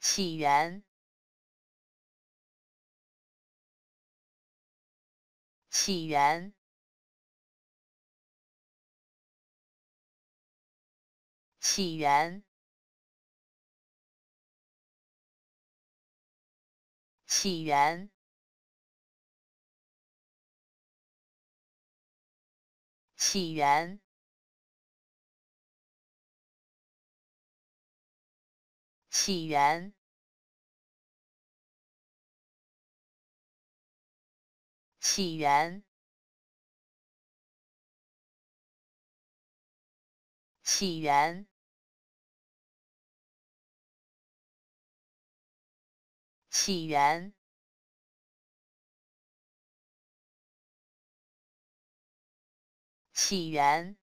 起源，起源，起源，起源，起源。起源，起源，起源，起源，起源。